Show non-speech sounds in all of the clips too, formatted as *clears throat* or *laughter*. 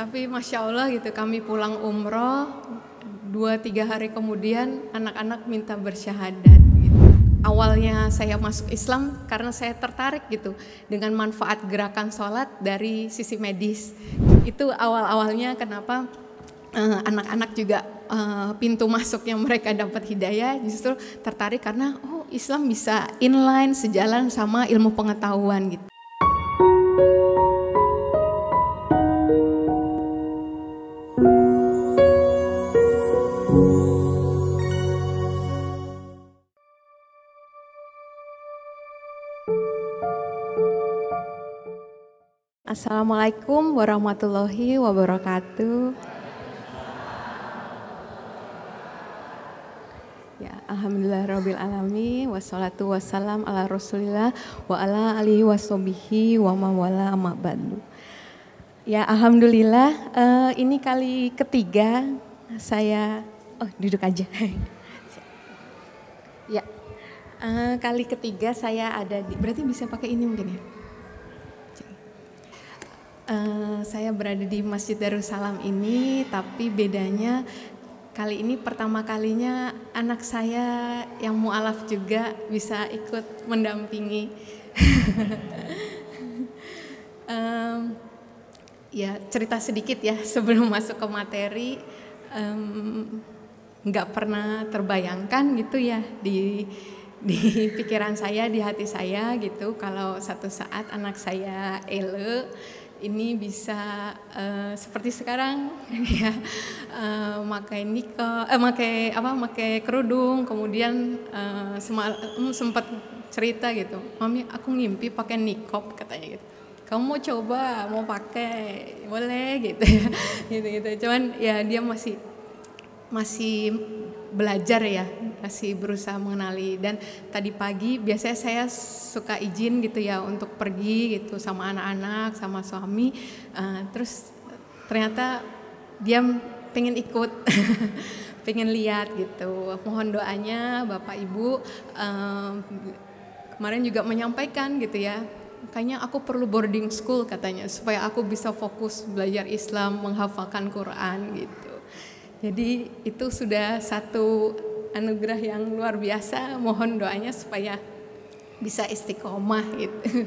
Tapi masya Allah gitu kami pulang umroh dua tiga hari kemudian anak-anak minta bersyahadat. Gitu. Awalnya saya masuk Islam karena saya tertarik gitu dengan manfaat gerakan sholat dari sisi medis. Itu awal-awalnya kenapa eh, anak-anak uh, juga uh, pintu yang mereka dapat hidayah justru tertarik karena oh Islam bisa inline sejalan sama ilmu pengetahuan gitu. Assalamualaikum warahmatullahi wabarakatuh. Ya, alhamdulillah rabbil alamin wassalatu wassalam ala Rasulillah wa ala alihi washabihi wa mawala amma ba'du. Ya, alhamdulillah uh, ini kali ketiga saya oh duduk aja. *laughs* ya. Uh, kali ketiga saya ada di berarti bisa pakai ini mungkin ya. Eh, saya berada di Masjid Darussalam ini, tapi bedanya kali ini pertama kalinya anak saya yang mualaf juga bisa ikut mendampingi. um, *laughs* ya cerita sedikit ya sebelum masuk ke materi, nggak um, pernah terbayangkan gitu ya di di pikiran saya di hati saya gitu kalau satu saat anak saya ele ini bisa uh, seperti sekarang *laughs* ya uh, pakai niko eh pakai eh, apa pakai kerudung kemudian uh, um, sempat cerita gitu mami aku ngimpi pakai nikop katanya gitu kamu mau coba mau pakai boleh *laughs* gitu ya gitu gitu cuman ya dia masih masih belajar ya masih berusaha mengenali dan tadi pagi biasanya saya suka izin gitu ya untuk pergi gitu sama anak-anak sama suami uh, terus ternyata dia pengen ikut *laughs* pengen lihat gitu mohon doanya bapak ibu uh, kemarin juga menyampaikan gitu ya kayaknya aku perlu boarding school katanya supaya aku bisa fokus belajar Islam menghafalkan Quran gitu jadi itu sudah satu anugerah yang luar biasa. Mohon doanya supaya bisa istiqomah gitu.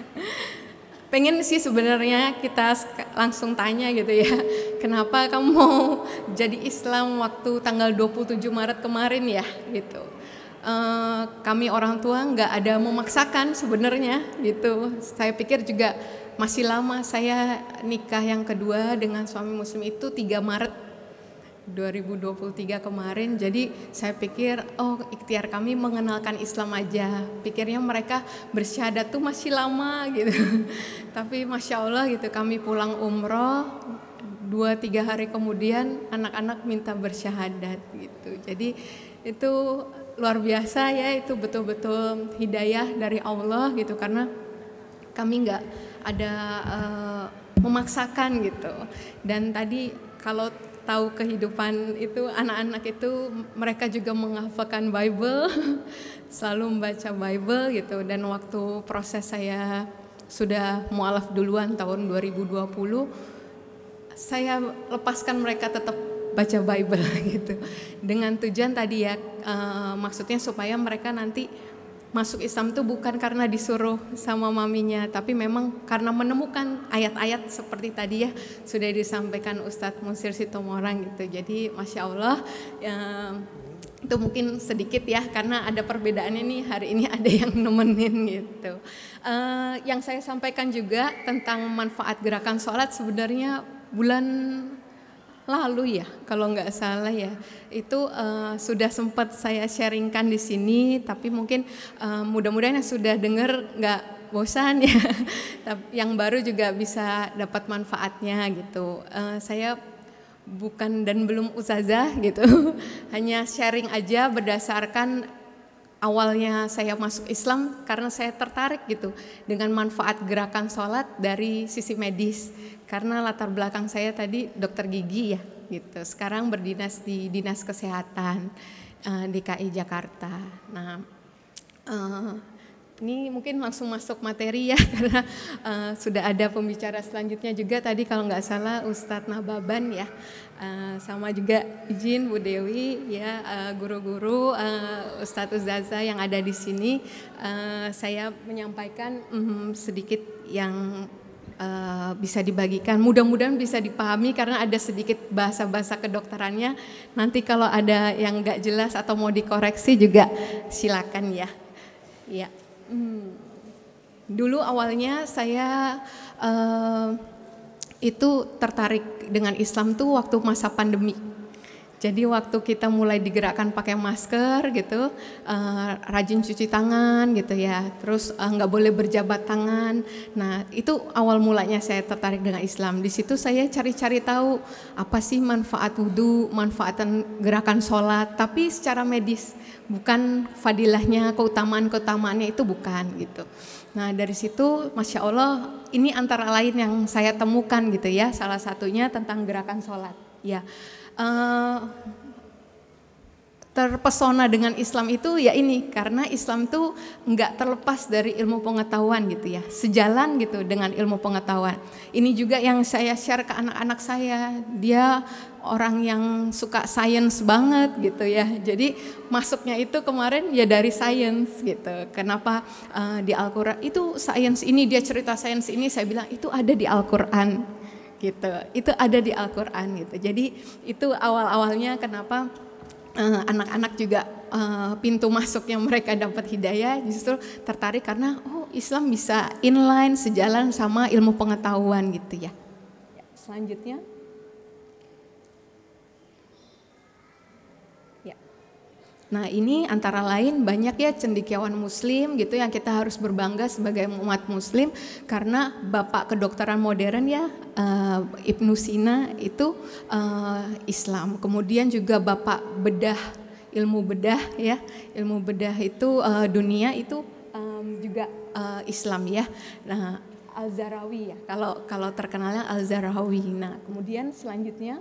*laughs* Pengen sih sebenarnya kita langsung tanya gitu ya, *laughs* kenapa kamu jadi Islam waktu tanggal 27 Maret kemarin ya gitu. E, kami orang tua nggak ada memaksakan sebenarnya gitu. Saya pikir juga masih lama saya nikah yang kedua dengan suami muslim itu 3 Maret 2023 kemarin. Jadi saya pikir oh ikhtiar kami mengenalkan Islam aja. Pikirnya mereka bersyahadat tuh masih lama gitu. *laughs* Tapi masya Allah gitu kami pulang umroh dua tiga hari kemudian anak-anak minta bersyahadat gitu. Jadi itu luar biasa ya itu betul-betul hidayah dari Allah gitu karena kami nggak ada uh, memaksakan gitu. Dan tadi kalau tahu kehidupan itu anak-anak itu mereka juga menghafalkan Bible *laughs* selalu membaca Bible gitu dan waktu proses saya sudah mualaf duluan tahun 2020 saya lepaskan mereka tetap baca Bible *laughs* gitu dengan tujuan tadi ya uh, maksudnya supaya mereka nanti masuk Islam tuh bukan karena disuruh sama maminya, tapi memang karena menemukan ayat-ayat seperti tadi ya sudah disampaikan Ustadz Musir Sitomorang gitu. Jadi masya Allah ya, itu mungkin sedikit ya karena ada perbedaannya nih hari ini ada yang nemenin gitu. Uh, yang saya sampaikan juga tentang manfaat gerakan sholat sebenarnya bulan lalu ya kalau nggak salah ya itu uh, sudah sempat saya sharingkan di sini tapi mungkin uh, mudah-mudahan yang sudah dengar nggak bosan ya *laughs* yang baru juga bisa dapat manfaatnya gitu uh, saya bukan dan belum usaha gitu *laughs* hanya sharing aja berdasarkan awalnya saya masuk Islam karena saya tertarik gitu dengan manfaat gerakan sholat dari sisi medis karena latar belakang saya tadi dokter gigi ya gitu sekarang berdinas di dinas kesehatan uh, eh, DKI Jakarta nah uh, ini mungkin langsung masuk materi ya *laughs* karena uh, sudah ada pembicara selanjutnya juga tadi kalau nggak salah Ustadz Nababan ya uh, sama juga izin Bu Dewi ya eh, guru-guru uh, guru uh, Ustadz Uzaza yang ada di sini uh, saya menyampaikan um, sedikit yang Uh, bisa dibagikan. Mudah-mudahan bisa dipahami karena ada sedikit bahasa-bahasa kedokterannya. Nanti kalau ada yang nggak jelas atau mau dikoreksi juga silakan ya. Ya. Hmm. Dulu awalnya saya uh, itu tertarik dengan Islam tuh waktu masa pandemi. Jadi waktu kita mulai digerakkan pakai masker gitu, uh, rajin cuci tangan gitu ya, terus eh, nggak uh, boleh berjabat tangan. Nah itu awal mulanya saya tertarik dengan Islam. Di situ saya cari-cari tahu apa sih manfaat wudhu, manfaatan gerakan sholat, tapi secara medis bukan fadilahnya keutamaan-keutamaannya itu bukan gitu. Nah dari situ Masya Allah ini antara lain yang saya temukan gitu ya salah satunya tentang gerakan sholat ya. Eh, terpesona dengan Islam itu ya ini karena Islam tuh nggak terlepas dari ilmu pengetahuan gitu ya sejalan gitu dengan ilmu pengetahuan ini juga yang saya share ke anak-anak saya dia orang yang suka sains banget gitu ya. Jadi masuknya itu kemarin ya dari sains gitu. Kenapa uh, di Al-Qur'an itu sains ini dia cerita sains ini saya bilang itu ada di Al-Qur'an gitu. Itu ada di Al-Qur'an gitu. Jadi itu awal-awalnya kenapa eh, anak-anak uh, juga uh, pintu masuknya mereka dapat hidayah justru tertarik karena oh Islam bisa inline sejalan sama ilmu pengetahuan gitu ya. Selanjutnya Nah ini antara lain banyak ya cendikiawan muslim gitu yang kita harus berbangga sebagai umat muslim karena bapak kedokteran modern ya uh, eh, Ibnu Sina itu uh, Islam. Kemudian juga bapak bedah ilmu bedah ya ilmu bedah itu uh, dunia itu um, juga uh, Islam ya. Nah Al Zarawi ya kalau kalau terkenalnya Al Zarawi. Nah kemudian selanjutnya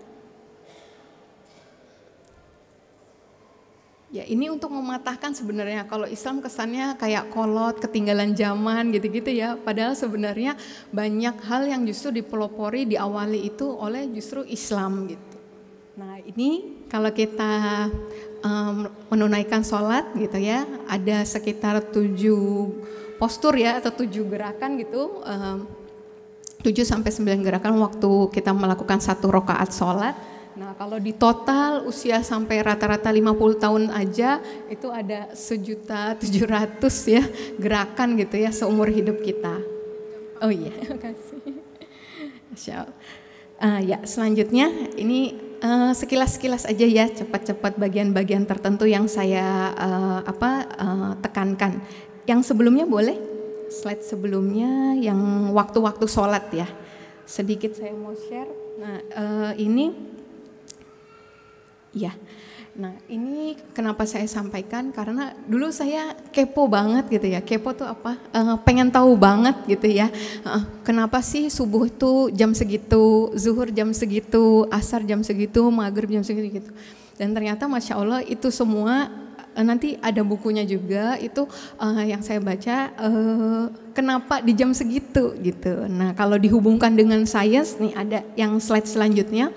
Ya ini untuk mematahkan sebenarnya kalau Islam kesannya kayak kolot, ketinggalan zaman gitu-gitu ya. Padahal sebenarnya banyak hal yang justru dipelopori, diawali itu oleh justru Islam gitu. Nah ini kalau kita um, menunaikan sholat gitu ya, ada sekitar tujuh postur ya atau tujuh gerakan gitu. Um, 7 sampai sembilan gerakan waktu kita melakukan satu rokaat sholat Nah, kalau di total usia sampai rata-rata 50 tahun aja itu ada sejuta tujuh ratus ya gerakan gitu ya seumur hidup kita. Oh iya, *laughs* makasih. kasih Uh, ah, ya, selanjutnya ini eh, sekilas-sekilas aja ya, cepat-cepat bagian-bagian tertentu yang saya uh, apa uh, tekankan. Yang sebelumnya boleh? Slide sebelumnya yang waktu-waktu sholat ya. Sedikit saya mau share. Nah, uh, ini Iya. Nah, ini kenapa saya sampaikan karena dulu saya kepo banget gitu ya. Kepo tuh apa? Uh, pengen tahu banget gitu ya. Uh, kenapa sih subuh itu jam segitu, zuhur jam segitu, asar jam segitu, maghrib jam segitu gitu. Dan ternyata masya Allah itu semua eh, nanti ada bukunya juga itu uh, yang saya baca uh, kenapa di jam segitu gitu. Nah kalau dihubungkan dengan sains nih ada yang slide selanjutnya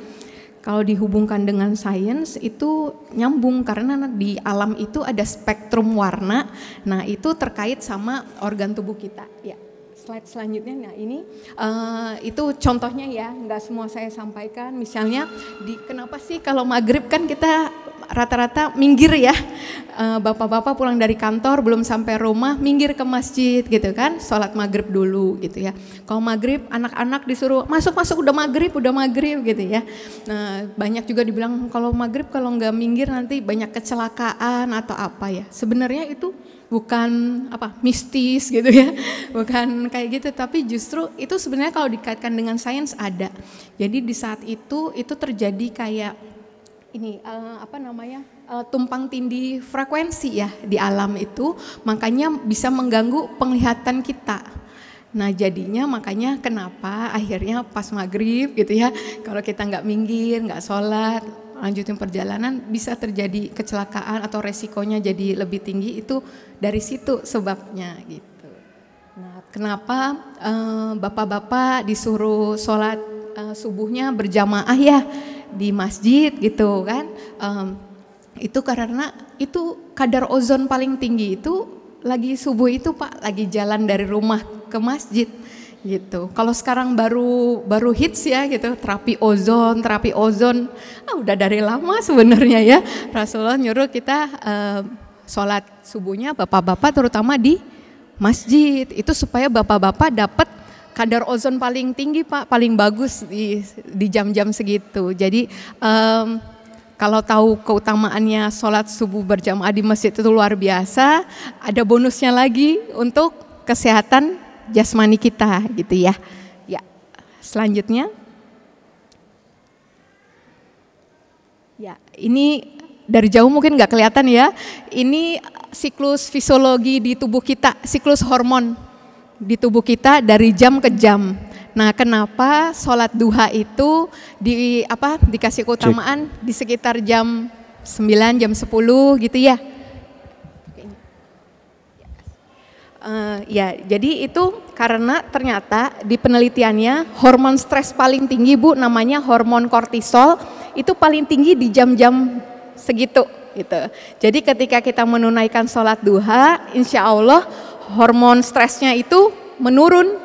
kalau dihubungkan dengan sains itu nyambung karena di alam itu ada spektrum warna. Nah, itu terkait sama organ tubuh kita. Ya. Slide selanjutnya, nah ini uh, itu contohnya ya, nggak semua saya sampaikan. Misalnya, di kenapa sih kalau maghrib kan kita rata-rata minggir ya eh, bapak-bapak pulang dari kantor belum sampai rumah minggir ke masjid gitu kan sholat maghrib dulu gitu ya kalau maghrib anak-anak disuruh masuk masuk udah maghrib udah maghrib gitu ya nah banyak juga dibilang kalau maghrib kalau nggak minggir nanti banyak kecelakaan atau apa ya sebenarnya itu bukan apa mistis gitu ya *laughs* bukan kayak gitu tapi justru itu sebenarnya kalau dikaitkan dengan sains ada jadi di saat itu itu terjadi kayak ini uh, apa namanya uh, tumpang tindih frekuensi ya di alam itu makanya bisa mengganggu penglihatan kita nah jadinya makanya kenapa akhirnya pas maghrib gitu ya kalau kita nggak minggir nggak sholat lanjutin perjalanan bisa terjadi kecelakaan atau resikonya jadi lebih tinggi itu dari situ sebabnya gitu nah kenapa eh, bapak-bapak uh, disuruh sholat uh, subuhnya berjamaah ya di masjid gitu kan um, itu karena itu kadar ozon paling tinggi itu lagi subuh itu pak lagi jalan dari rumah ke masjid gitu. Kalau sekarang baru baru hits ya gitu, terapi ozon, terapi ozon. Ah udah dari lama sebenarnya ya. Rasulullah nyuruh kita um, sholat subuhnya bapak-bapak terutama di masjid itu supaya bapak-bapak dapat kadar ozon paling tinggi Pak, paling bagus di di jam-jam segitu. Jadi um, kalau tahu keutamaannya sholat subuh berjamaah di masjid itu luar biasa, ada bonusnya lagi untuk kesehatan jasmani kita gitu ya. Ya, selanjutnya. Ya, ini dari jauh mungkin nggak kelihatan ya. Ini siklus fisiologi di tubuh kita, siklus hormon di tubuh kita dari jam ke jam. Nah, kenapa sholat duha itu di apa dikasih keutamaan Cik. di sekitar jam 9, jam 10 gitu ya? Uh, ya, jadi itu karena ternyata di penelitiannya hormon stres paling tinggi Bu namanya hormon kortisol itu paling tinggi di jam-jam segitu gitu. Jadi ketika kita menunaikan sholat duha, insya Allah hormon stresnya itu menurun.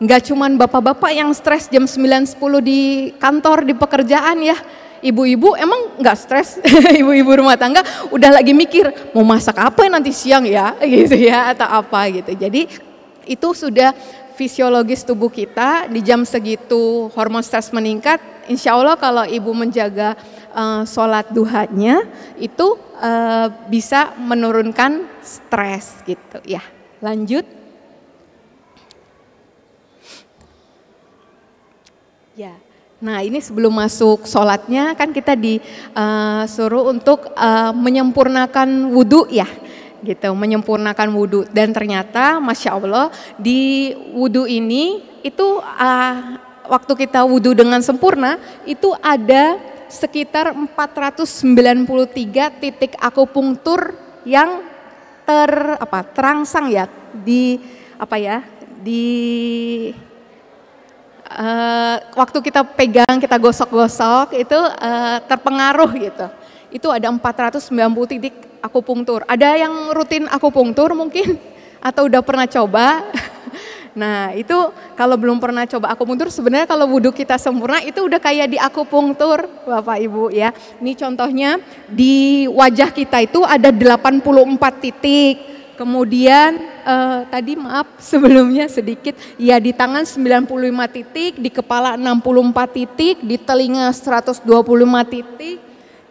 Enggak cuman bapak-bapak yang stres jam 9.10 di kantor, di pekerjaan ya. Ibu-ibu emang nggak stres, *laughs* ibu-ibu rumah tangga udah lagi mikir mau masak apa nanti siang ya, *laughs* gitu ya atau apa gitu. Jadi itu sudah fisiologis tubuh kita di jam segitu hormon stres meningkat, insya Allah kalau ibu menjaga uh, sholat duhanya itu uh, bisa menurunkan stres gitu ya. Lanjut. Ya. Nah, ini sebelum masuk sholatnya kan kita disuruh eh, untuk uh, menyempurnakan wudhu ya, gitu, menyempurnakan wudhu. Dan ternyata, masya Allah, di wudhu ini itu uh, waktu kita wudhu dengan sempurna itu ada sekitar 493 titik akupunktur yang ter apa terangsang ya di apa ya di uh, waktu kita pegang kita gosok-gosok itu uh, terpengaruh gitu itu ada 490 titik akupunktur ada yang rutin akupunktur mungkin atau udah pernah coba Nah itu kalau belum pernah coba akupunktur sebenarnya kalau wudhu kita sempurna itu udah kayak di akupunktur Bapak Ibu ya. Ini contohnya di wajah kita itu ada 84 titik. Kemudian eh, tadi maaf *laughs* sebelumnya sedikit ya di tangan 95 titik, di kepala 64 titik, di telinga 125 titik,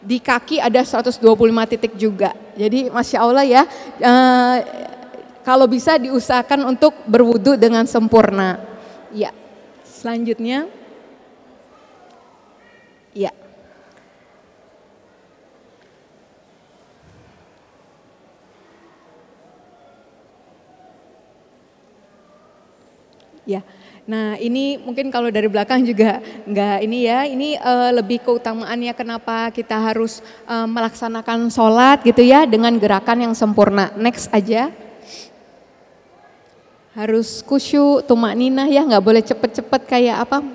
di kaki ada 125 titik juga. Jadi masya Allah ya. Eh, kalau bisa diusahakan untuk berwudu dengan sempurna. Ya. Selanjutnya. Ya. Ya. Nah, ini mungkin kalau dari belakang juga enggak ini ya. Ini uh, lebih keutamaannya kenapa kita harus uh, melaksanakan sholat gitu ya dengan gerakan yang sempurna. Next aja harus kusyuk, tumak ninah ya, nggak boleh cepet-cepet kayak apa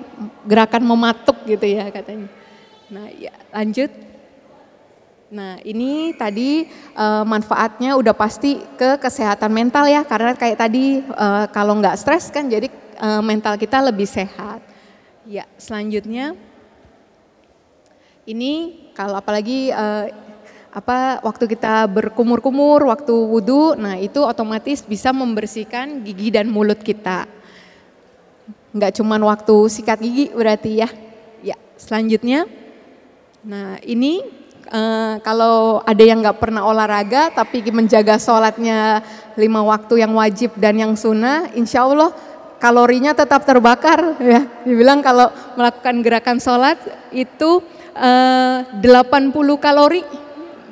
gerakan mematuk gitu ya katanya. Nah, ya, lanjut. Nah, ini tadi uh, manfaatnya udah pasti ke kesehatan mental ya, karena kayak tadi uh, kalau nggak stres kan jadi uh, mental kita lebih sehat. Ya, selanjutnya ini kalau apalagi apa waktu kita berkumur-kumur, waktu wudhu, nah itu otomatis bisa membersihkan gigi dan mulut kita. nggak cuman waktu sikat gigi berarti ya. Ya, selanjutnya. Nah ini eh, kalau ada yang nggak pernah olahraga tapi menjaga sholatnya lima waktu yang wajib dan yang sunnah, insya Allah kalorinya tetap terbakar. Ya, dibilang kalau melakukan gerakan sholat itu eh, delapan 80 kalori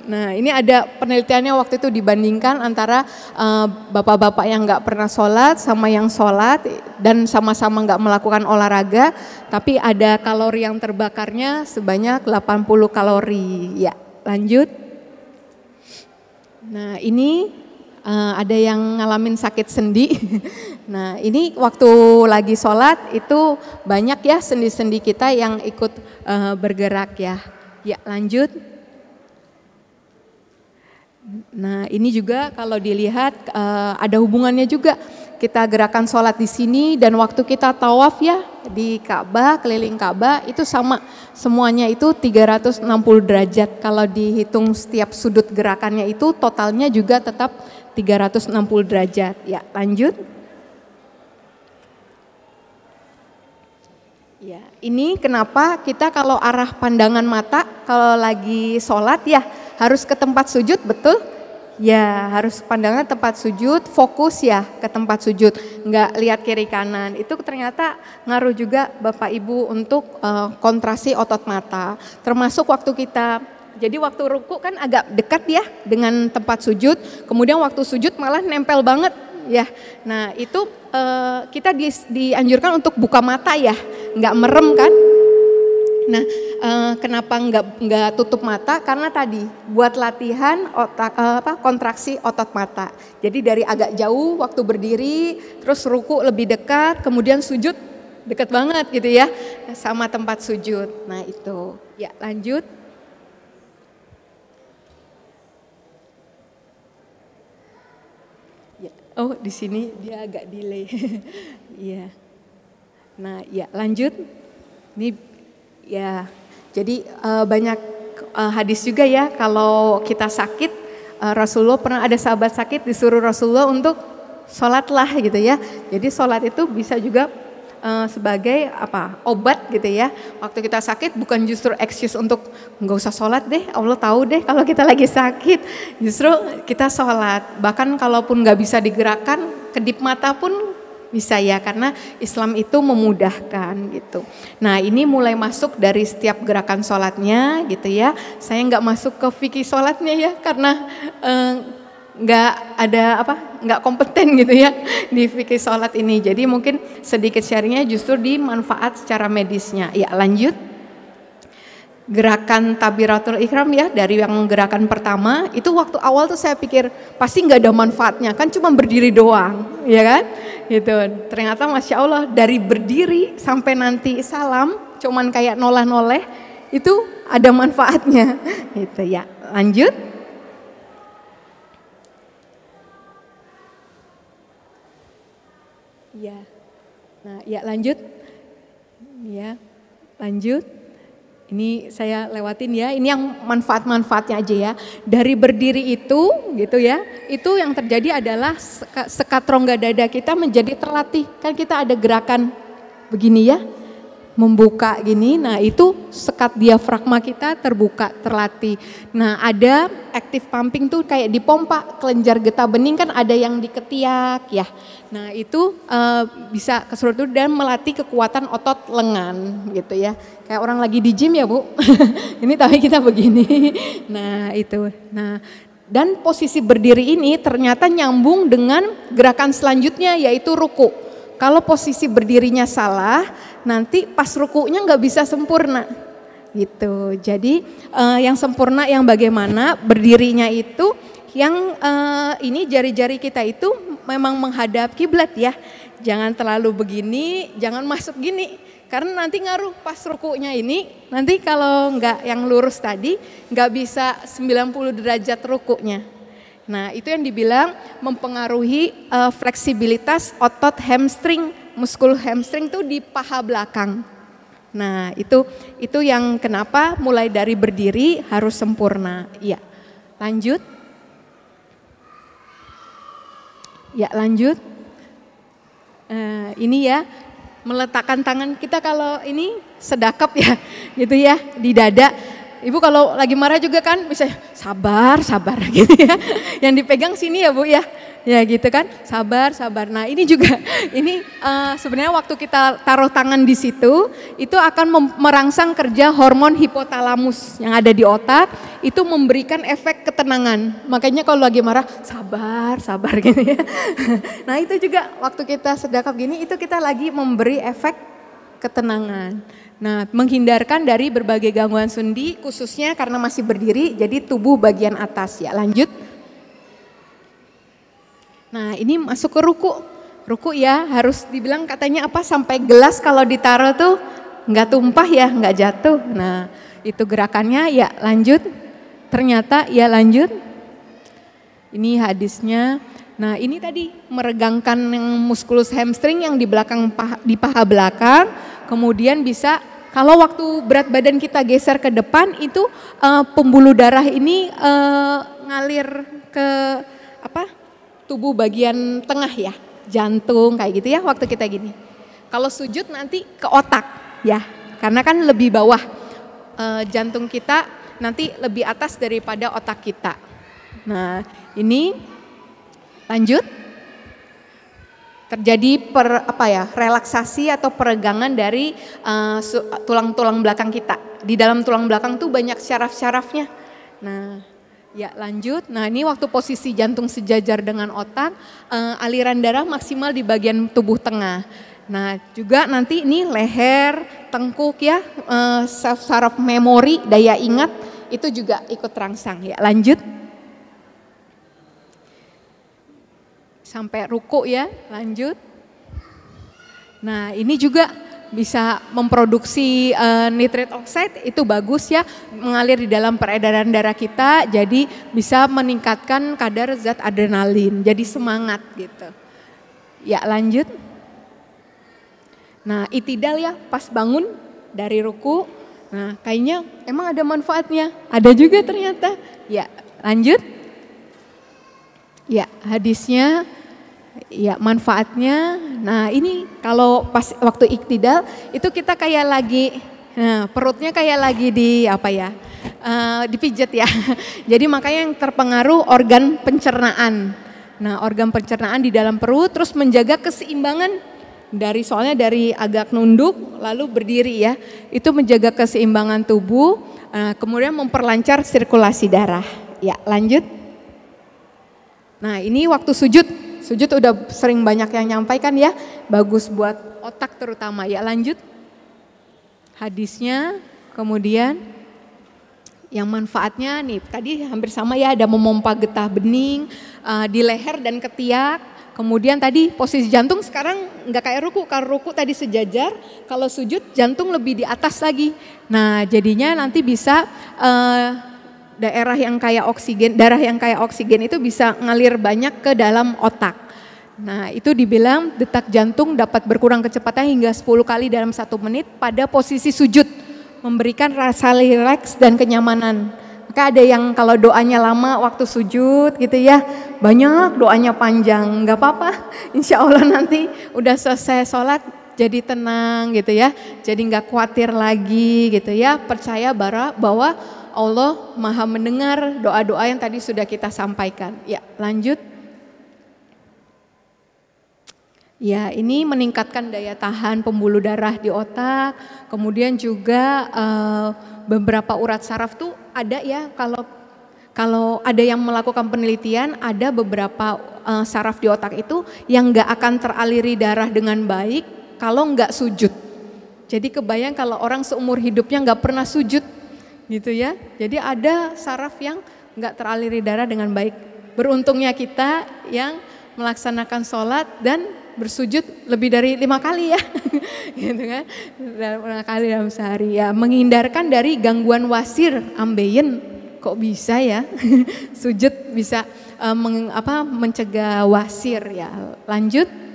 Nah, ini ada penelitiannya waktu itu dibandingkan antara eh, bapak-bapak uh, yang nggak pernah sholat sama yang sholat dan sama-sama nggak melakukan olahraga, tapi ada kalori yang terbakarnya sebanyak 80 kalori. Ya, lanjut. Nah, ini uh, ada yang ngalamin sakit sendi. *laughs* nah, ini waktu lagi sholat itu banyak ya sendi-sendi kita yang ikut uh, bergerak ya. Ya, lanjut. Nah, ini juga kalau dilihat eh, ada hubungannya juga. Kita gerakan sholat di sini dan waktu kita tawaf ya di Ka'bah, keliling Ka'bah itu sama semuanya itu 360 derajat. Kalau dihitung setiap sudut gerakannya itu totalnya juga tetap 360 derajat. Ya, lanjut. Ya, ini kenapa kita kalau arah pandangan mata kalau lagi sholat ya harus ke tempat sujud, betul? Ya, harus pandangan tempat sujud, fokus ya ke tempat sujud, nggak lihat kiri kanan. Itu ternyata ngaruh juga Bapak Ibu untuk uh, kontrasi otot mata, termasuk waktu kita jadi waktu ruku kan agak dekat ya dengan tempat sujud, kemudian waktu sujud malah nempel banget ya. Nah, itu uh, kita di, dianjurkan untuk buka mata ya, nggak merem kan? Nah, uh, kenapa nggak nggak tutup mata? Karena tadi buat latihan otak uh, apa kontraksi otot mata. Jadi dari agak jauh waktu berdiri, terus ruku lebih dekat, kemudian sujud dekat banget gitu ya sama tempat sujud. Nah, itu. Ya, lanjut. Ya. Oh, di sini dia agak delay. *laughs* Iya. Nah, ya lanjut. Ini Ya, jadi uh, banyak uh, hadis juga ya kalau kita sakit uh, Rasulullah pernah ada sahabat sakit disuruh Rasulullah untuk sholatlah gitu ya. Jadi sholat itu bisa juga uh, sebagai apa obat gitu ya. Waktu kita sakit bukan justru excuse untuk nggak usah sholat deh, Allah tahu deh kalau kita lagi sakit. Justru kita sholat. Bahkan kalaupun nggak bisa digerakkan, kedip mata pun bisa ya karena Islam itu memudahkan gitu. Nah ini mulai masuk dari setiap gerakan sholatnya gitu ya. Saya nggak masuk ke fikih sholatnya ya karena eh, nggak eh, ada apa nggak kompeten gitu ya di fikih sholat ini. Jadi mungkin sedikit sharingnya justru di manfaat secara medisnya. Ya lanjut gerakan tabiratul ikram ya dari yang gerakan pertama itu waktu awal tuh saya pikir pasti nggak ada manfaatnya kan cuma berdiri doang ya kan gitu ternyata masya Allah dari berdiri sampai nanti salam cuman kayak nolah noleh itu ada manfaatnya *laughs* gitu ya lanjut ya nah ya lanjut ya lanjut ini saya lewatin ya, ini yang manfaat-manfaatnya aja ya. Dari berdiri itu gitu ya, itu yang terjadi adalah sekat rongga dada kita menjadi terlatih. Kan kita ada gerakan begini ya, membuka gini. Nah, itu sekat diafragma kita terbuka, terlatih. Nah, ada active pumping tuh kayak dipompa kelenjar getah bening kan ada yang di ketiak ya. Nah, itu uh, bisa kesurut dan melatih kekuatan otot lengan gitu ya. Kayak orang lagi di gym ya, Bu. *laughs* ini tapi kita begini. *laughs* nah, itu. Nah, dan posisi berdiri ini ternyata nyambung dengan gerakan selanjutnya yaitu ruku. Kalau posisi berdirinya salah, nanti pas rukunya nggak bisa sempurna. Gitu. Jadi uh, yang sempurna yang bagaimana berdirinya itu yang uh, ini jari-jari kita itu memang menghadap kiblat ya. Jangan terlalu begini, jangan masuk gini. Karena nanti ngaruh pas rukunya ini, nanti kalau nggak yang lurus tadi, nggak bisa 90 derajat rukunya Nah, itu yang dibilang mempengaruhi uh, fleksibilitas otot hamstring, muskul hamstring tuh di paha belakang. Nah, itu itu yang kenapa mulai dari berdiri harus sempurna. Iya. Lanjut. Ya, lanjut. Uh, ini ya meletakkan tangan kita kalau ini sedakap ya, *laughs* gitu ya di dada. Ibu kalau lagi marah juga kan bisa sabar, sabar *laughs* gitu ya. Yang dipegang sini ya Bu ya. Ya gitu kan, sabar, sabar. Nah ini juga, *laughs* ini uh, sebenarnya waktu kita taruh tangan di situ, itu akan merangsang kerja hormon hipotalamus yang ada di otak, itu memberikan efek ketenangan. Makanya kalau lagi marah, sabar, sabar *laughs* gitu ya. Nah itu juga waktu kita sedekap gini, itu kita lagi memberi efek ketenangan. Nah, menghindarkan dari berbagai gangguan sendi khususnya karena masih berdiri jadi tubuh bagian atas ya. Lanjut. Nah, ini masuk ke ruku. Ruku ya harus dibilang katanya apa sampai gelas kalau ditaruh tuh nggak tumpah ya, nggak jatuh. Nah, itu gerakannya ya lanjut. Ternyata ya lanjut. Ini hadisnya. Nah, ini tadi meregangkan yang muskulus hamstring yang di belakang paha, di paha belakang Kemudian bisa kalau waktu berat badan kita geser ke depan itu uh, pembuluh darah ini uh, ngalir ke apa? tubuh bagian tengah ya, jantung kayak gitu ya waktu kita gini. Kalau sujud nanti ke otak ya, karena kan lebih bawah uh, jantung kita nanti lebih atas daripada otak kita. Nah, ini lanjut terjadi per apa ya relaksasi atau peregangan dari tulang eh, tulang-tulang belakang kita. Di dalam tulang belakang tuh banyak syaraf-syarafnya. Nah, ya lanjut. Nah, ini waktu posisi jantung sejajar dengan otak, uh, aliran darah maksimal di bagian tubuh tengah. Nah, juga nanti ini leher, tengkuk ya, uh, eh, saraf memori, daya ingat itu juga ikut terangsang ya. Lanjut. sampai ruku ya, lanjut. Nah, ini juga bisa memproduksi uh, eh, nitrat oxide itu bagus ya mengalir di dalam peredaran darah kita jadi bisa meningkatkan kadar zat adrenalin jadi semangat gitu ya lanjut nah itidal ya pas bangun dari ruku nah kayaknya emang ada manfaatnya ada juga ternyata ya lanjut ya hadisnya Ya, manfaatnya. Nah, ini kalau pas waktu iktidal itu kita kayak lagi nah, perutnya kayak lagi di apa ya? Uh, eh, dipijat ya. *laughs* Jadi makanya yang terpengaruh organ pencernaan. Nah, organ pencernaan di dalam perut terus menjaga keseimbangan dari soalnya dari agak nunduk lalu berdiri ya. Itu menjaga keseimbangan tubuh, uh, kemudian memperlancar sirkulasi darah. Ya, lanjut. Nah, ini waktu sujud Sujud udah sering banyak yang nyampaikan ya, bagus buat otak terutama. Ya lanjut. Hadisnya, kemudian yang manfaatnya nih, tadi hampir sama ya ada memompa getah bening uh, di leher dan ketiak. Kemudian tadi posisi jantung sekarang nggak kayak ruku, kalau ruku tadi sejajar, kalau sujud jantung lebih di atas lagi. Nah jadinya nanti bisa uh, daerah yang kaya oksigen, darah yang kaya oksigen itu bisa ngalir banyak ke dalam otak. Nah, itu dibilang detak jantung dapat berkurang kecepatan hingga 10 kali dalam satu menit pada posisi sujud, memberikan rasa rileks dan kenyamanan. Maka ada yang kalau doanya lama waktu sujud gitu ya, banyak doanya panjang, nggak apa-apa. *laughs* Insya Allah nanti udah selesai sholat jadi tenang gitu ya, jadi nggak khawatir lagi gitu ya, percaya bahwa Allah maha mendengar doa-doa yang tadi sudah kita sampaikan. Ya lanjut. Ya, ini meningkatkan daya tahan pembuluh darah di otak. Kemudian juga uh, beberapa urat saraf tuh ada ya kalau kalau ada yang melakukan penelitian ada beberapa uh, saraf di otak itu yang nggak akan teraliri darah dengan baik kalau nggak sujud. Jadi kebayang kalau orang seumur hidupnya nggak pernah sujud, gitu ya. Jadi ada saraf yang nggak teraliri darah dengan baik. Beruntungnya kita yang melaksanakan sholat dan bersujud lebih dari lima kali ya, *laughs* gitu kan, lima kali dalam sehari ya, menghindarkan dari gangguan wasir ambeien kok bisa ya, *laughs* sujud bisa uh, meng, mencegah wasir ya. Lanjut.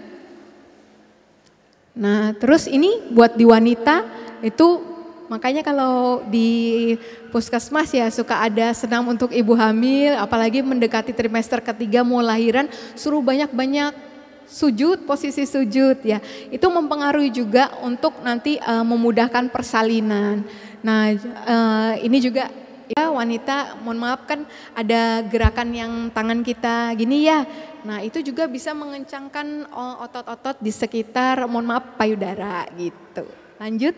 Nah, terus ini buat di wanita itu makanya kalau di puskesmas ya suka ada senam untuk ibu hamil, apalagi mendekati trimester ketiga mau lahiran, suruh banyak-banyak sujud, posisi sujud ya. Itu mempengaruhi juga untuk nanti uh, memudahkan persalinan. Nah, uh, ini juga ya wanita mohon maaf kan ada gerakan yang tangan kita gini ya Nah, itu juga bisa mengencangkan eh, otot-otot di sekitar mohon maaf payudara gitu. Lanjut.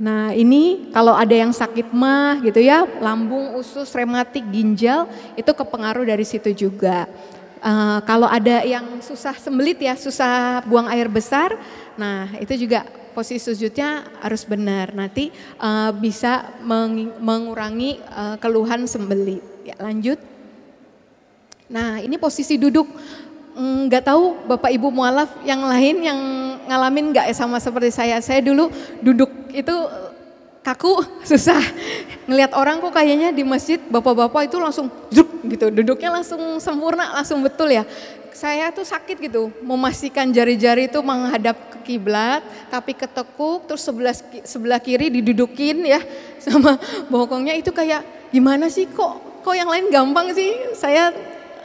Nah, ini kalau ada yang sakit mah gitu ya, lambung, usus, rematik, ginjal itu kepengaruh dari situ juga. Uh, kalau ada yang susah sembelit ya, susah buang air besar, nah itu juga posisi sujudnya harus benar. Nanti uh, bisa mengurangi uh, keluhan sembelit. Ya, lanjut. Nah ini posisi duduk, mm, nggak tahu Bapak Ibu mualaf yang lain yang ngalamin nggak ya sama seperti saya. Saya dulu duduk itu eh, kaku, *laughs* susah. Ngelihat orang kok kayaknya di masjid bapak-bapak itu langsung juk gitu, duduknya langsung sempurna, langsung betul ya. Saya tuh sakit gitu, memastikan jari-jari itu menghadap ke kiblat, tapi ketekuk, terus sebelah sebelah kiri didudukin ya *laughs* sama bokongnya itu kayak gimana sih kok kok yang lain gampang sih? Saya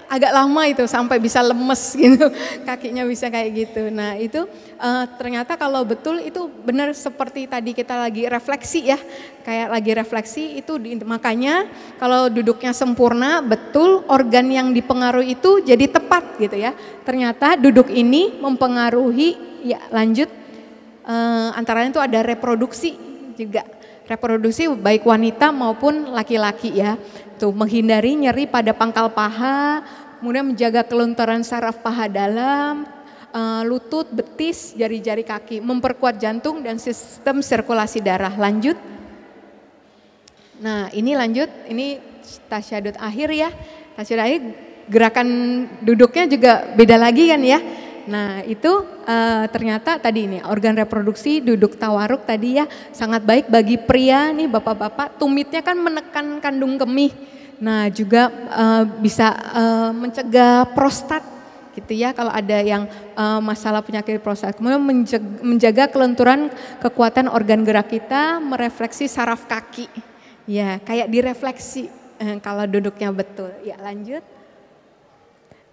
agak lama itu sampai bisa lemes *laughs* gitu kakinya bisa kayak gitu nah itu uh, ternyata kalau betul itu benar seperti tadi kita lagi refleksi ya kayak lagi refleksi itu di, makanya kalau duduknya sempurna betul organ yang dipengaruhi itu jadi tepat gitu ya ternyata duduk ini mempengaruhi ya lanjut uh, eh, antaranya itu ada reproduksi juga reproduksi baik wanita maupun laki-laki ya. Tuh menghindari nyeri pada pangkal paha, kemudian menjaga kelenturan saraf paha dalam, eh, lutut, betis, jari-jari kaki, memperkuat jantung dan sistem sirkulasi darah. Lanjut. Nah, ini lanjut, ini tasyadut akhir ya. Tasyadut akhir gerakan duduknya juga beda lagi kan ya. Nah itu uh, ternyata tadi ini organ reproduksi duduk tawaruk tadi ya sangat baik bagi pria nih bapak-bapak tumitnya kan menekan kandung kemih. Nah juga uh, bisa uh, mencegah prostat gitu ya kalau ada yang uh, masalah penyakit prostat kemudian menjaga, menjaga kelenturan kekuatan organ gerak kita merefleksi saraf kaki ya kayak direfleksi kalau duduknya betul ya lanjut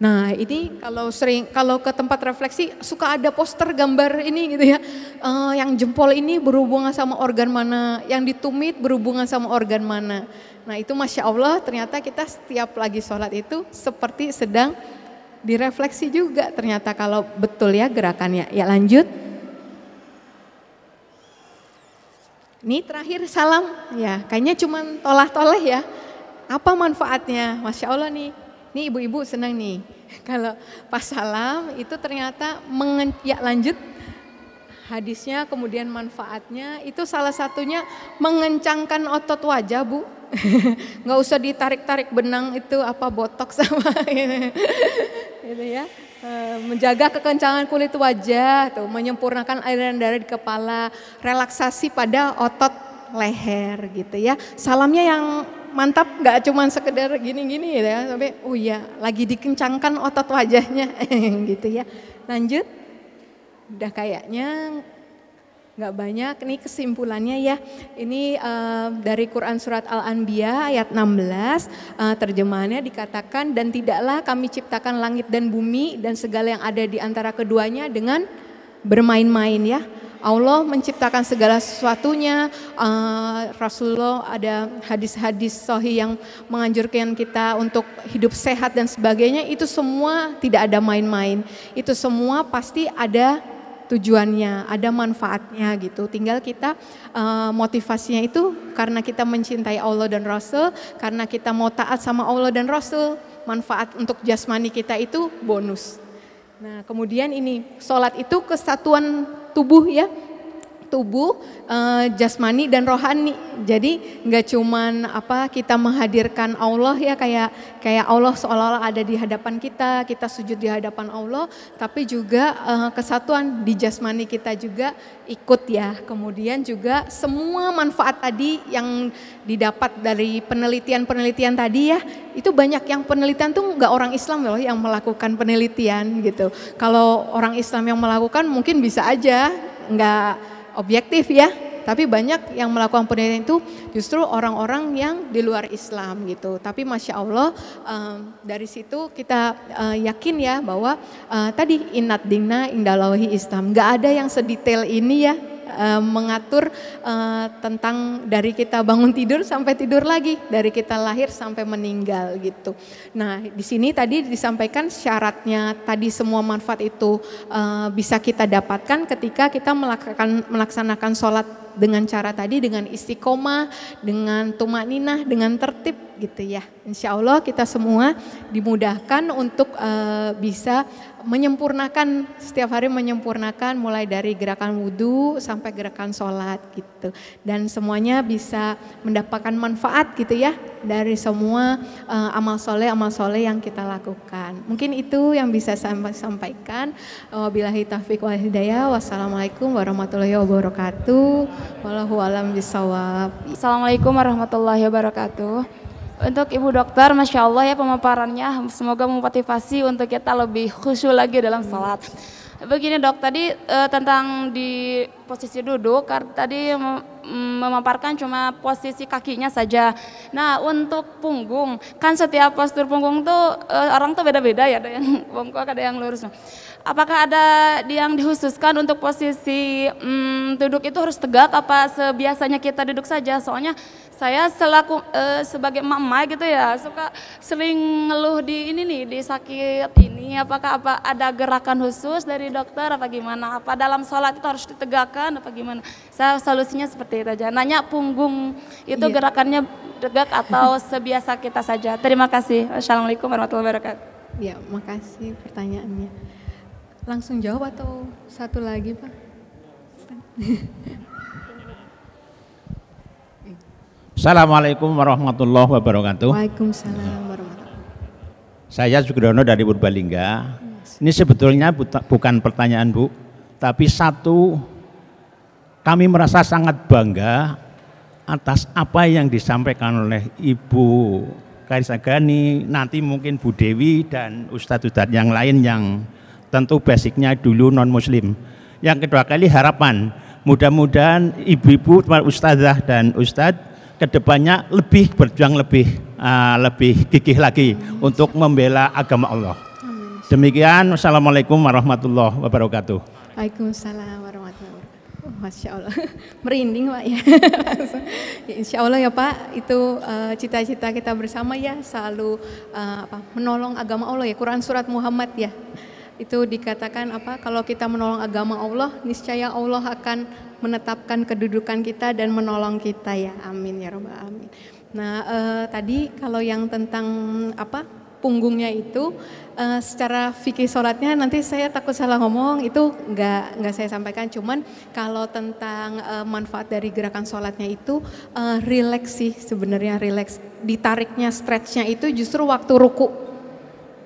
Nah ini kalau sering kalau ke tempat refleksi suka ada poster gambar ini gitu ya, uh, yang jempol ini berhubungan sama organ mana, yang ditumit berhubungan sama organ mana. Nah itu masya Allah ternyata kita setiap lagi sholat itu seperti sedang direfleksi juga ternyata kalau betul ya gerakannya. Ya lanjut. Ini terakhir salam ya, kayaknya cuman tolah-toleh ya. Apa manfaatnya? Masya Allah nih ini ibu-ibu senang nih. Kalau pas salam itu ternyata ya lanjut hadisnya kemudian manfaatnya itu salah satunya mengencangkan otot wajah bu *laughs* nggak usah ditarik-tarik benang itu apa botok *laughs* sama gitu, gitu ya e, menjaga kekencangan kulit wajah tuh menyempurnakan aliran darah di kepala relaksasi pada otot leher gitu ya salamnya yang mantap nggak cuma sekedar gini-gini ya tapi oh ya lagi dikencangkan otot wajahnya *laughs* gitu ya lanjut udah kayaknya nggak banyak nih kesimpulannya ya ini uh, dari Quran surat Al-Anbiya ayat 16 uh, eh, terjemahannya dikatakan dan tidaklah kami ciptakan langit dan bumi dan segala yang ada di antara keduanya dengan bermain-main ya Allah menciptakan segala sesuatunya. Uh, Rasulullah ada hadis-hadis sohi yang menganjurkan kita untuk hidup sehat dan sebagainya. Itu semua tidak ada main-main. Itu semua pasti ada tujuannya, ada manfaatnya gitu. Tinggal kita uh, motivasinya itu karena kita mencintai Allah dan Rasul, karena kita mau taat sama Allah dan Rasul, manfaat untuk jasmani kita itu bonus. Nah, kemudian ini, sholat itu kesatuan tubuh ya tubuh uh, jasmani dan rohani. Jadi nggak cuman apa kita menghadirkan Allah ya kayak kayak Allah seolah-olah ada di hadapan kita, kita sujud di hadapan Allah, tapi juga uh, kesatuan di jasmani kita juga ikut ya. Kemudian juga semua manfaat tadi yang didapat dari penelitian-penelitian tadi ya, itu banyak yang penelitian tuh nggak orang Islam loh yang melakukan penelitian gitu. Kalau orang Islam yang melakukan mungkin bisa aja nggak objektif ya. Tapi banyak yang melakukan penelitian itu justru orang-orang yang di luar Islam gitu. Tapi masya Allah um, dari situ kita uh, yakin ya bahwa uh, tadi inat dina indalawi Islam. Gak ada yang sedetail ini ya uh, mengatur uh, tentang dari kita bangun tidur sampai tidur lagi, dari kita lahir sampai meninggal gitu. Nah, di sini tadi disampaikan syaratnya tadi semua manfaat itu uh, bisa kita dapatkan ketika kita melakukan melaksanakan sholat dengan cara tadi, dengan istiqomah, dengan tumak ninah, dengan tertib gitu ya. Insya Allah kita semua dimudahkan untuk uh, bisa menyempurnakan, setiap hari menyempurnakan mulai dari gerakan wudhu sampai gerakan sholat gitu. Dan semuanya bisa mendapatkan manfaat gitu ya dari semua uh, amal soleh amal soleh yang kita lakukan. Mungkin itu yang bisa saya sampaikan. Wabillahi taufiq wal hidayah. Wassalamualaikum warahmatullahi wabarakatuh. Wallahu alam bisawab. Assalamualaikum warahmatullahi wabarakatuh. Untuk Ibu Dokter, Masya Allah ya pemaparannya, semoga memotivasi untuk kita lebih khusyuk lagi dalam sholat. Begini dok, tadi e, tentang di posisi duduk, tadi mm, memaparkan cuma posisi kakinya saja. Nah untuk punggung, kan setiap postur punggung tuh e, orang tuh beda-beda ya, ada yang *laughs* bongkok, ada yang lurus. Apakah ada yang dihususkan untuk posisi hmm, duduk itu harus tegak apa sebiasanya kita duduk saja? Soalnya saya selaku eh, sebagai mama gitu ya suka sering ngeluh di ini nih di sakit ini. Apakah apa ada gerakan khusus dari dokter apa gimana? Apa dalam sholat itu harus ditegakkan apa gimana? Saya solusinya seperti itu aja. Nanya punggung itu iya. gerakannya tegak atau *laughs* sebiasa kita saja. Terima kasih. Assalamualaikum warahmatullahi wabarakatuh. Ya, makasih pertanyaannya langsung jawab atau satu lagi Pak? Assalamualaikum warahmatullahi wabarakatuh. Waalaikumsalam warahmatullahi Saya Sugrono dari Purbalingga. Ini sebetulnya bukan pertanyaan Bu, tapi satu kami merasa sangat bangga atas apa yang disampaikan oleh Ibu Karisagani, nanti mungkin Bu Dewi dan Ustadz-Ustadz yang lain yang tentu basicnya dulu non muslim yang kedua kali harapan mudah-mudahan ibu-ibu para ustazah dan ustadz kedepannya lebih berjuang lebih uh, lebih gigih lagi Amin. untuk membela agama Allah. Amin. Demikian, wassalamualaikum warahmatullahi wabarakatuh. Waalaikumsalam warahmatullahi wabarakatuh. Oh, Masya Allah, *laughs* merinding Pak ya. ya *laughs* insya Allah ya Pak, itu eh, cita-cita uh, kita bersama ya selalu uh, apa, menolong agama Allah ya, Quran Surat Muhammad ya itu dikatakan apa kalau kita menolong agama Allah niscaya Allah akan menetapkan kedudukan kita dan menolong kita ya amin ya robbal amin nah eh, tadi kalau yang tentang apa punggungnya itu eh, secara fikih sholatnya nanti saya takut salah ngomong itu nggak nggak saya sampaikan cuman kalau tentang eh, manfaat dari gerakan sholatnya itu eh, relax sih sebenarnya relax ditariknya stretchnya itu justru waktu ruku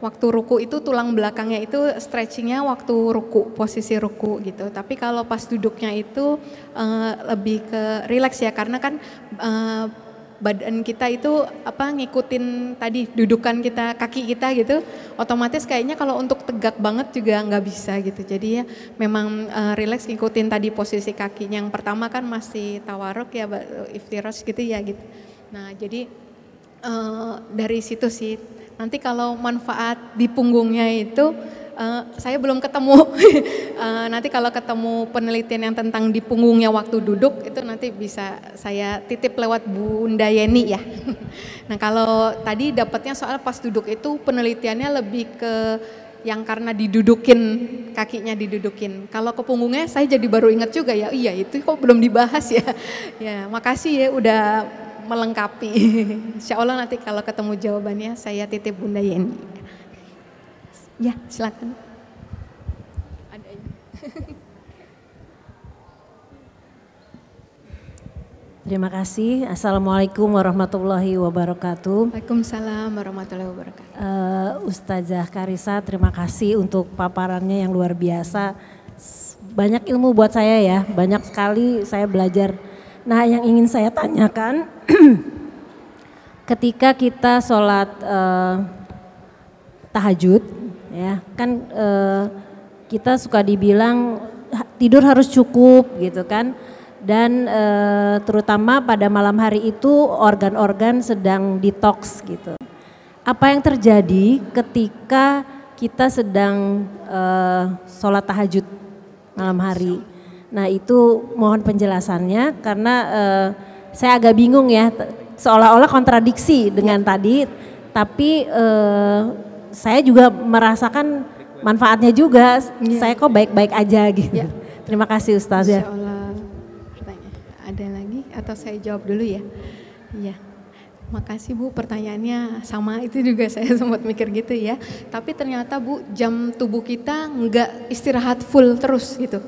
waktu ruku itu tulang belakangnya itu stretchingnya waktu ruku posisi ruku gitu tapi kalau pas duduknya itu uh, lebih ke relax ya karena kan uh, badan kita itu apa ngikutin tadi dudukan kita kaki kita gitu otomatis kayaknya kalau untuk tegak banget juga nggak bisa gitu jadi ya memang uh, relax ngikutin tadi posisi kakinya yang pertama kan masih tawaruk ya iftiros gitu ya gitu nah jadi uh, dari situ sih Nanti kalau manfaat di punggungnya itu uh, saya belum ketemu. uh, *laughs* nanti kalau ketemu penelitian yang tentang di punggungnya waktu duduk itu nanti bisa saya titip lewat Bunda Yeni ya. *laughs* nah kalau tadi dapatnya soal pas duduk itu penelitiannya lebih ke yang karena didudukin kakinya didudukin. Kalau ke punggungnya saya jadi baru ingat juga ya. Oh iya itu kok belum dibahas ya. *laughs* Ya makasih ya udah melengkapi. *laughs* Insya Allah nanti kalau ketemu jawabannya saya titip Bunda Yeni. Ya, silakan. *laughs* Terima kasih. Assalamualaikum warahmatullahi wabarakatuh. Waalaikumsalam warahmatullahi wabarakatuh. Uh, Ustazah Karisa, terima kasih untuk paparannya yang luar biasa. Banyak ilmu buat saya ya, banyak sekali saya belajar Nah, yang ingin saya tanyakan, *clears throat* ketika kita sholat eh, tahajud, ya kan eh, kita suka dibilang tidur harus cukup gitu kan, dan eh, terutama pada malam hari itu organ-organ sedang detox gitu. Apa yang terjadi ketika kita sedang eh, sholat tahajud malam hari? Nah itu mohon penjelasannya karena uh, saya agak bingung ya seolah-olah kontradiksi dengan ya. tadi tapi uh, saya juga merasakan manfaatnya juga ya. saya kok baik-baik aja iya. gitu. Ya. Terima kasih Ustaz ya. Ada lagi atau saya jawab dulu ya? Iya. Makasih Bu, pertanyaannya sama *laughs* itu juga saya sempat mikir gitu ya. Tapi ternyata Bu, jam tubuh kita nggak istirahat full terus gitu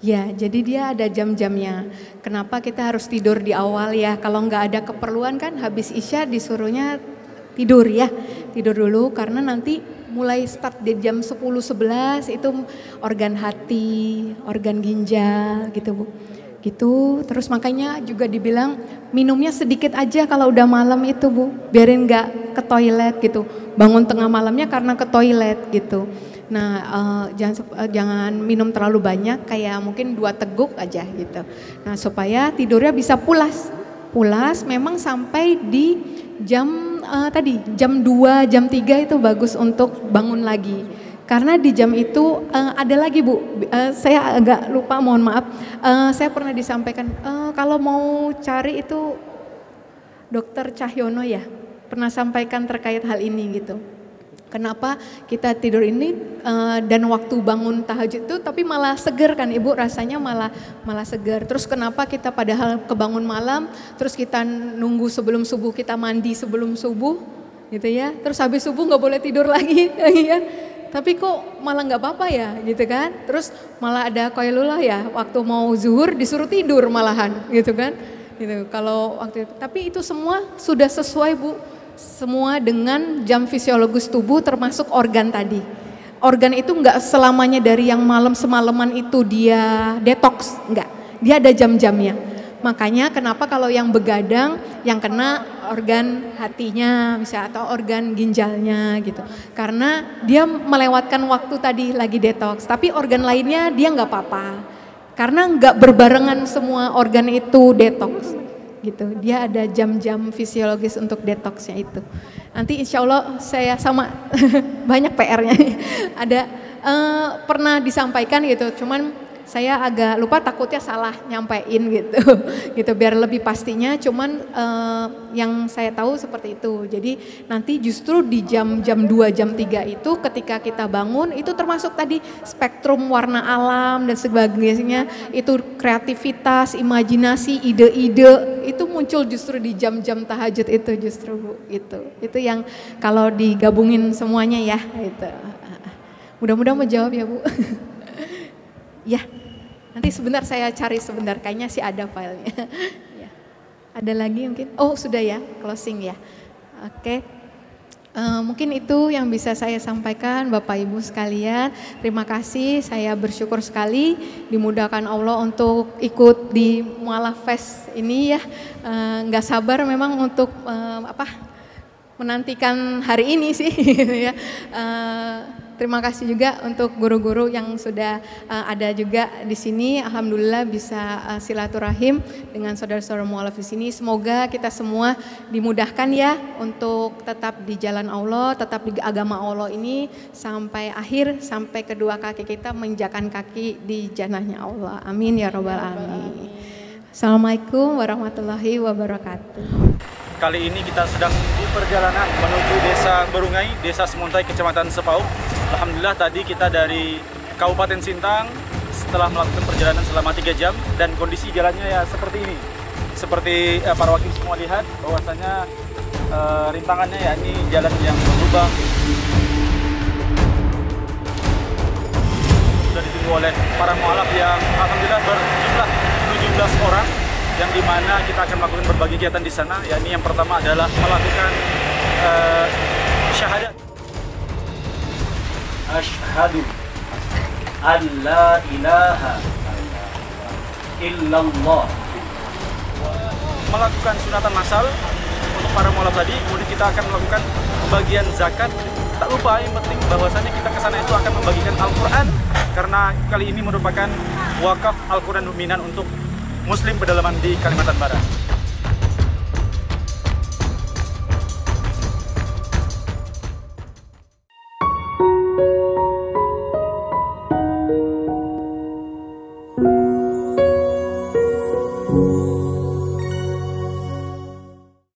Ya, jadi dia ada jam-jamnya. Kenapa kita harus tidur di awal ya? Kalau nggak ada keperluan kan habis isya disuruhnya tidur ya. Tidur dulu karena nanti mulai start di jam 10 11 itu organ hati, organ ginjal gitu, Bu. Gitu. Terus makanya juga dibilang minumnya sedikit aja kalau udah malam itu, Bu. Biarin nggak ke toilet gitu. Bangun tengah malamnya karena ke toilet gitu. Nah, uh, jangan uh, jangan minum terlalu banyak, kayak mungkin dua teguk aja gitu. Nah, supaya tidurnya bisa pulas. Pulas memang sampai di jam uh, tadi, jam 2, jam 3 itu bagus untuk bangun lagi. Karena di jam itu uh, ada lagi Bu, uh, saya agak lupa mohon maaf, uh, saya pernah disampaikan uh, kalau mau cari itu Dokter Cahyono ya, pernah sampaikan terkait hal ini gitu. Kenapa kita tidur ini uh, dan waktu bangun tahajud itu tapi malah seger kan Ibu rasanya malah malah seger. Terus kenapa kita padahal kebangun malam terus kita nunggu sebelum subuh kita mandi sebelum subuh gitu ya. Terus habis subuh nggak boleh tidur *laughs* lagi ya. Tapi kok malah nggak apa-apa ya gitu kan. Terus malah ada koyelullah ya waktu mau zuhur disuruh tidur malahan gitu kan. Gitu. Kalau waktu itu. tapi itu semua sudah sesuai Bu semua dengan jam fisiologis tubuh termasuk organ tadi. Organ itu enggak selamanya dari yang malam semalaman itu dia detox, enggak. Dia ada jam-jamnya. Makanya kenapa kalau yang begadang yang kena organ hatinya bisa atau organ ginjalnya gitu. Karena dia melewatkan waktu tadi lagi detox, tapi organ lainnya dia enggak apa-apa. Karena enggak berbarengan semua organ itu detox gitu. Dia ada jam-jam fisiologis untuk detoxnya itu. Nanti insya Allah saya sama *laughs* banyak PR-nya. ada uh, pernah disampaikan gitu, cuman saya agak lupa takutnya salah nyampein gitu *laughs* gitu biar lebih pastinya cuman uh, yang saya tahu seperti itu jadi nanti justru di jam-jam 2 jam 3 itu ketika kita bangun itu termasuk tadi spektrum warna alam dan sebagainya itu kreativitas imajinasi ide-ide itu muncul justru di jam-jam tahajud itu justru Bu itu itu yang kalau digabungin semuanya ya itu mudah-mudahan menjawab ya Bu *laughs* ya Nanti sebentar saya cari sebentar, kayaknya sih ada filenya. *laughs* ya. Ada lagi mungkin? Oh sudah ya, closing ya. Oke. Okay. Uh, eh, mungkin itu yang bisa saya sampaikan Bapak Ibu sekalian. Terima kasih, saya bersyukur sekali dimudahkan Allah untuk ikut di Mualaf Fest ini ya. Uh, eh, gak sabar memang untuk uh, apa menantikan hari ini sih. Uh, *laughs* terima kasih juga untuk guru-guru yang sudah uh, ada juga di sini. Alhamdulillah bisa uh, silaturahim dengan saudara-saudara mualaf di sini. Semoga kita semua dimudahkan ya untuk tetap di jalan Allah, tetap di agama Allah ini sampai akhir, sampai kedua kaki kita menjakan kaki di janahnya Allah. Amin ya robbal ya alamin. Assalamualaikum warahmatullahi wabarakatuh. Kali ini kita sedang di perjalanan menuju desa Berungai, desa Semuntai, kecamatan Sepau. Alhamdulillah tadi kita dari Kabupaten Sintang setelah melakukan perjalanan selama 3 jam dan kondisi jalannya ya seperti ini. Seperti eh, para wakil semua lihat bahwasanya eh, rintangannya ya ini jalan yang berlubang. Sudah ditunggu oleh para mualaf yang alhamdulillah berjumlah 17 orang yang dimana kita akan melakukan berbagai kegiatan di sana. Ya ini yang pertama adalah melakukan eh, syahadat ashadu an la ilaha illallah melakukan sunatan masal untuk para mualaf tadi kemudian kita akan melakukan pembagian zakat tak lupa yang penting bahwasannya kita kesana itu akan membagikan Al-Quran karena kali ini merupakan wakaf Al-Quran Luminan untuk Muslim pedalaman di Kalimantan Barat.